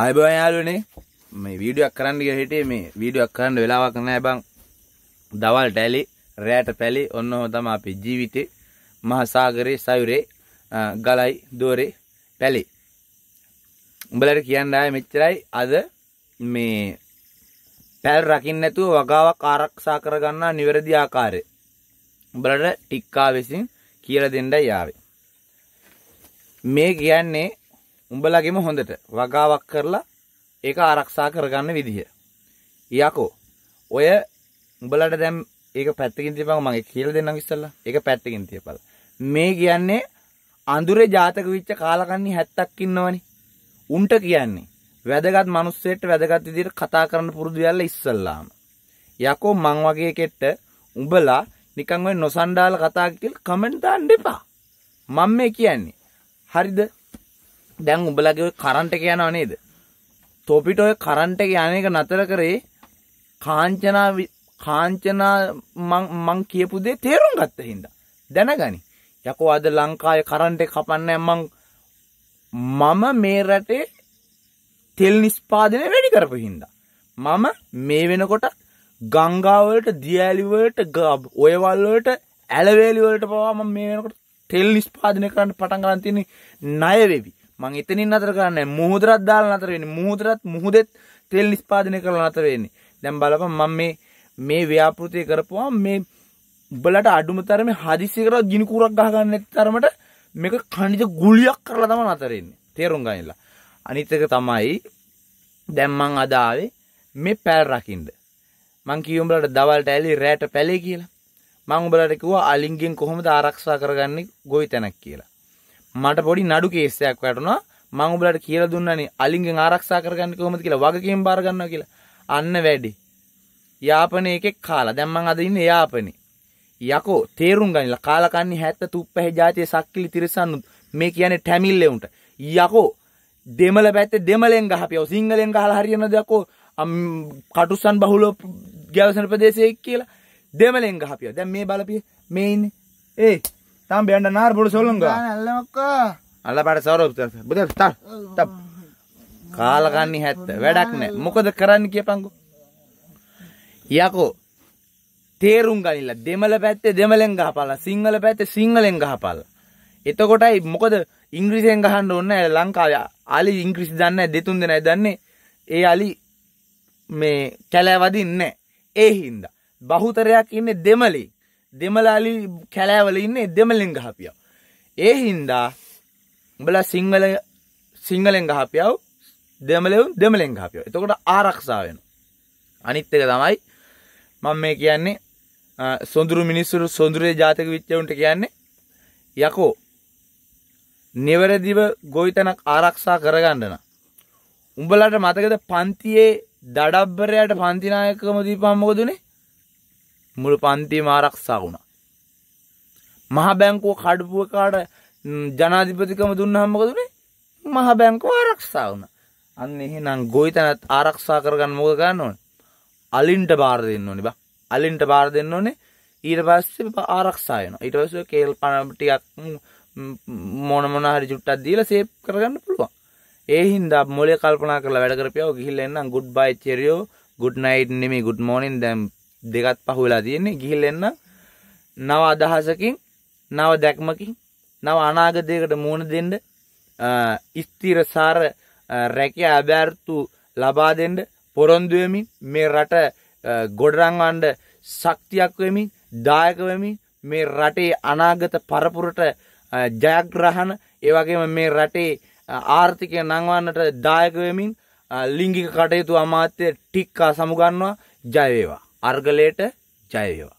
ආයබෝ යාලුවනේ මේ වීඩියක් කරන්න කියලා හිටියේ මේ වීඩියක් කරන්න වෙලාවක් නැහැ බං දවල් ටැලි රැට පැලි ඔන්නම තමයි අපි ජීවිතේ මහා සාගරේ සයුරේ ගලයි දෝරේ පැලි උඹලට කියන්න ආයේ මෙච්චරයි අද මේ පැල් රකින්න නැතුව වගාවක් ආරක්ෂා කරගන්නා නිවැරදි ආකාරය උඹලට ටික්කා විසින් කියලා දෙන්නයි ආවේ මේ කියන්නේ උඹලගෙම හොඳට වගාවක් කරලා ඒක ආරක්ෂා කරගන්න විදිහ. යකෝ ඔය උඹලට දැම් ඒක පැත්තකින් තියපන් මගේ කියලා දෙන්නම් ඉස්සල්ලා. ඒක පැත්තකින් තියපළ. මේ කියන්නේ අඳුරේ ජාතක විච්ච කාලකන්ණි 70ක් ඉන්නවනේ. උන්ට කියන්නේ වැදගත් මිනිස්සෙක්ට වැදගත් විදිහට කතා කරන්න පුරුදු වෙලා ඉස්සල්ලාම. යකෝ මං වගේ කෙට්ට උඹලා නිකන් ඔය නොසන්ඩාල කතා කියලා කමෙන්ට් දාන්න එපා. මම මේ කියන්නේ. හරිද? දැන් උඹලගේ කරන්ට් එක යනව නේද? තොපිට ඔය කරන්ට් එක යන එක නතර කරේ කාංචනා කාංචනා මං කියපු දේ තේරුම් ගත්ත හින්දා. දැනගනි. යකෝ අද ලංකාවේ කරන්ට් එක කපන්නේ මං මම මේ රටේ තෙල් නිෂ්පාදනය වැඩි කරපු හින්දා. මම මේ වෙනකොට ගංගාවලට දියඇලිවලට ඔයවල්වලට ඇලවේලිවලට පවා මේ වෙනකොට තෙල් නිස්්පාදනය කරන්න පටන් කරන්තියන්නේ නයවෙවි. මං එතනින් අතර කරන්න මුහදරත් දාල අතරවෙනි මුහදරත් මුහදෙත් තෙල් නිස්පාදනය කරන අතරවෙන්නේ දැම් බලප මං මේ මේ ව්‍යාපෘතිය කරපුවා මේ උබලට අඩුමතරම හදිසිකර ගිනිකුරක් ගහගන්න තරමට මේක කනිජ ගුලියක් කරලා තම අතරෙන්නේ තේරුම් ගනිලා අනිතක තමයි දැම්මං අදාවේ මේ පැල් රකින්ද මං කියවුම්බලට දවල්ට ඇලි රෑට පැලේ කියලා මං උඹලට කිව්වා අලින්ගෙන් කොහොමද ආරක්ෂා කරගන්නේ ගොවි තැනක් කියලා මට පොඩි නඩු කේසයක් වැටුණා මං උඹලට කියලා දුන්නනේ අලින්ගෙන් ආරක්ෂා කරගන්න කොහොමද කියලා වගකීම් බාර ගන්නවා කියලා. අන්න වැඩි. යාපනයේ එකෙක් කාලා. දැන් මං අද ඉන්නේ යාපනේ. යකෝ තේරුම් ගනිලා කාලා කන්නේ 70 තුප්පැහි જાතියේ සක්කිලි තිරසන්නුත් මේ කියන්නේ ටැමිල් ලෙවුන්ට. යකෝ දෙමළ පැත්තේ දෙමළෙන් ගහපියව සිංහලෙන් ගහලා හරියනද යකෝ කටුස්සන් බහුල ගැවසන ප්‍රදේශයක් කියලා දෙමළෙන් ගහපියව. දැන් මේ බලපිය මේ ඉන්නේ. ඒ தம்பி என்ன நார் போட சொல்லுங்க අල්ල පට සවරප බද තල් තප් කාලගන්නේ හැත්ත වැඩක් නෑ මොකද කරන්න කිය පංගු යකෝ තේරුම් ගනිල්ල දෙමල පැත්තේ දෙමලෙන් ගහපාල සිංහල පැත්තේ සිංහලෙන් ගහපාල එතකොටයි මොකද ඉංග්‍රීසියෙන් ගහන්න ඔන්න ලංකාව අලි ඉංග්‍රිසි දන්න දෙතුන් දෙනයි දන්නේ ඒ අලි මේ කැලෑවදින්න ඒ හින්ද බහුතරයක් ඉන්න දෙමලේ දෙමලාලි කැලෑවල ඉන්න දෙමලෙන් ගහපියාව. ඒ හින්දා උඹලා සිංහල සිංහලෙන් ගහපියාව දෙමලෙවුන් දෙමලෙන් ගහපියාව. එතකොට ආරක්ෂා වෙනවා. අනිත් එක තමයි මම මේ කියන්නේ සොඳුරු මිනිස්සුරු සොඳුරේ ජාතක විච්චවුන්ට කියන්නේ යකෝ නිවැරදිව ගොවිතැනක් ආරක්ෂා කරගන්න නම් උඹලට මතකද පන්තියේ දඩබ්බරයට පන්තිනායකකම දීපම් මොකදුනේ මුළු පන්තිම ආරක්ෂා වුණා. මහ බැංකුව කඩපු එකාට ජනාධිපතිකම දුන්නාම මොකද උනේ? මහ බැංකුව ආරක්ෂා වුණා. අන්න එහෙනම් ගොවිතැනත් ආරක්ෂා කරගන්න මොකද කරන්න ඕනේ? අලින්ට බාර දෙන්න ඕනේ බා. අලින්ට බාර දෙන්න ඕනේ. ඊට පස්සේ ආරක්ෂා වෙනවා. ඊට පස්සේ කේල් පණ ටිකක් මොන මොන හරි චුට්ටක් දීලා සේව් කරගන්න පුළුවන්. ඒ හින්දා මොලේ කල්පනා කරලා වැඩ කරපියව ගිහිල්ලා එන්නම් good bye cheerio good night නෙමෙයි good morning දැන් දෙකත් පහු වෙලා තියෙන්නේ ගිහිල් එන්න නව අදහසකින් නව දැක්මකින් නව අනාගතයකට මුහුණ දෙන්න ස්ථිරසාර රැකිය අභ්‍යර්ථු ලබා දෙන්න පොරොන්දු වෙමින් මේ රට ගොඩරංවන්න ශක්තියක් වෙමින් දායක වෙමින් මේ රටේ අනාගත පරපුරට ජයග්‍රහණ ඒ වගේම මේ රටේ ආර්ථිකය නංවන්නට දායක වෙමින් ලිංගික කටයුතු අමාත්‍ය ටික්කා සමුගන්නවා ජය වේවා අර්ගලයට ජයවේවා